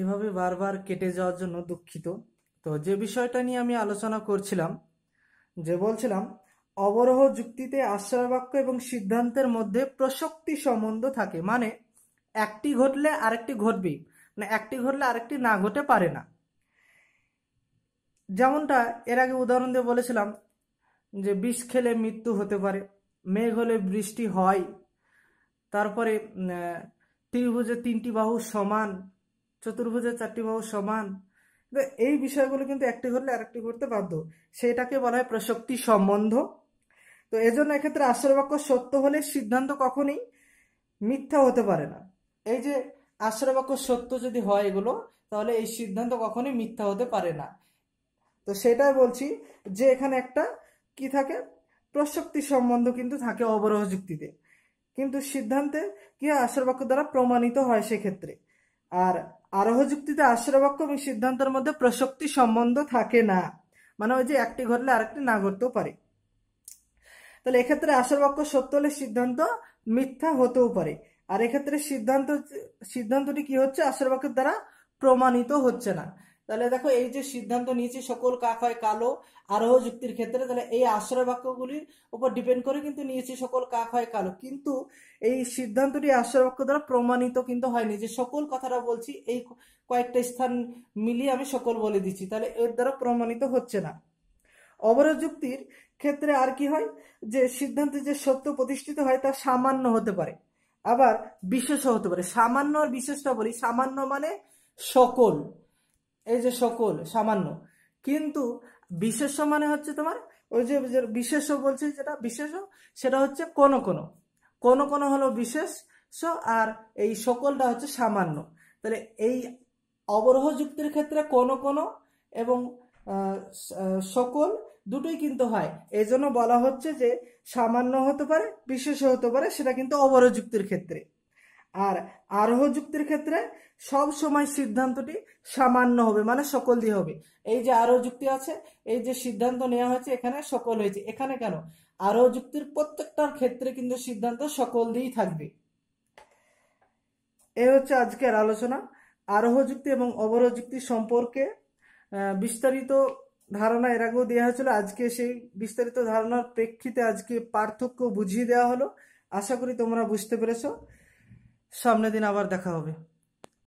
এভাবে বারবার কেটে যাওয়ার জন্য দুঃখিত তো যে বিষয়টা নিয়ে আমি আলোচনা করছিলাম যে বলছিলাম অবরোহ যুক্তিতে আশ্রয় বাক্য এবং সিদ্ধান্তের মধ্যে প্রসক্তি সম্বন্ধ থাকে মানে একটি ঘটলে আরেকটি ঘটবে মানে একটি ঘটলে আরেকটি না ঘটে পারে না যেমনটা এর আগে উদাহরণ দিয়ে বলেছিলাম যে বিষ খেলে মৃত্যু হতে পারে মেঘ হলে বৃষ্টি হয় তারপরে ত্রিভুজে তিনটি বাহু সমান চতুর্ভুজের চারটি বাহু সমান এই বিষয়গুলো কিন্তু একটি হলে আরেকটি করতে বাধ্য সেটাকে বলা হয় প্রসক্তি সম্বন্ধ তো এজন্য এক্ষেত্রে আশ্রয় বাক্য সত্য হলে সিদ্ধান্ত কখনই মিথ্যা হতে পারে না এই যে আশ্রয় বাক্য সত্য যদি হয় এগুলো তাহলে এই সিদ্ধান্ত কখনই মিথ্যা হতে পারে না তো সেটাই বলছি যে এখানে একটা কি থাকে প্রসক্তি সম্বন্ধ কিন্তু থাকে অবরোহ যুক্তিতে কিন্তু সিদ্ধান্তে কি আশ্রয় বাক্য দ্বারা প্রমাণিত হয় সেক্ষেত্রে আর আরোহ যুক্তিতে আশ্রয়বাক্য এবং সিদ্ধান্তের মধ্যে প্রসক্তি সম্বন্ধ থাকে না মানে ওই যে একটি ঘটলে আরেকটি না ঘটতেও পারে তাহলে এক্ষেত্রে আশ্রয়বাক্য সত্য হলে সিদ্ধান্ত মিথ্যা হতেও পারে আর এক্ষেত্রে সিদ্ধান্ত সিদ্ধান্তটি কি হচ্ছে আশ্রয়বাক্যের দ্বারা প্রমাণিত হচ্ছে না তাহলে দেখো এই যে সিদ্ধান্ত নিয়েছি সকল কাক হয় কালো আরোহ যুক্তির ক্ষেত্রে তাহলে এই আশ্রয় বাক্যগুলির উপর ডিপেন্ড করে কিন্তু নিয়েছি সকল কাক হয় কালো কিন্তু এই সিদ্ধান্তটি আশ্রয় বাক্য দ্বারা প্রমাণিত কিন্তু হয়নি যে সকল কথাটা বলছি এই কয়েকটা স্থান মিলিয়ে আমি সকল বলে দিচ্ছি তাহলে এর দ্বারা প্রমাণিত হচ্ছে না অবরোধ যুক্তির ক্ষেত্রে আর কি হয় যে সিদ্ধান্তে যে সত্য প্রতিষ্ঠিত হয় তা সামান্য হতে পারে আবার বিশেষ হতে পারে সামান্য আর বিশেষটা বলি সামান্য মানে সকল এই যে সকল সামান্য কিন্তু বিশেষ মানে হচ্ছে তোমার ওই যে বিশেষ বলছি যেটা বিশেষ সেটা হচ্ছে কোনো কোনো কোনো কোনো হলো বিশেষ আর এই সকলটা হচ্ছে সামান্য তাহলে এই অবরোহ যুক্তির ক্ষেত্রে কোনো কোনো এবং সকল দুটোই কিন্তু হয় এই জন্য বলা হচ্ছে যে সামান্য হতে পারে বিশেষ হতে পারে সেটা কিন্তু অবরোহ যুক্তির ক্ষেত্রে আর আরোহ যুক্তির ক্ষেত্রে সব সময় সিদ্ধান্তটি সামান্য হবে মানে সকল দিয়ে হবে এই যে আরোহ যুক্তি আছে এই যে সিদ্ধান্ত নেওয়া হয়েছে এখানে সকল হয়েছে এখানে কেন আরোহ যুক্তির প্রত্যেকটার ক্ষেত্রে কিন্তু সিদ্ধান্ত সকল দিয়েই থাকবে এ হচ্ছে আজকের আলোচনা আরোহ যুক্তি এবং অবরোহ যুক্তি সম্পর্কে বিস্তারিত ধারণা এর আগেও দেওয়া হয়েছিল আজকে সেই বিস্তারিত ধারণার প্রেক্ষিতে আজকে পার্থক্য বুঝিয়ে দেওয়া হলো আশা করি তোমরা বুঝতে পেরেছো সামনের দিন আবার দেখা হবে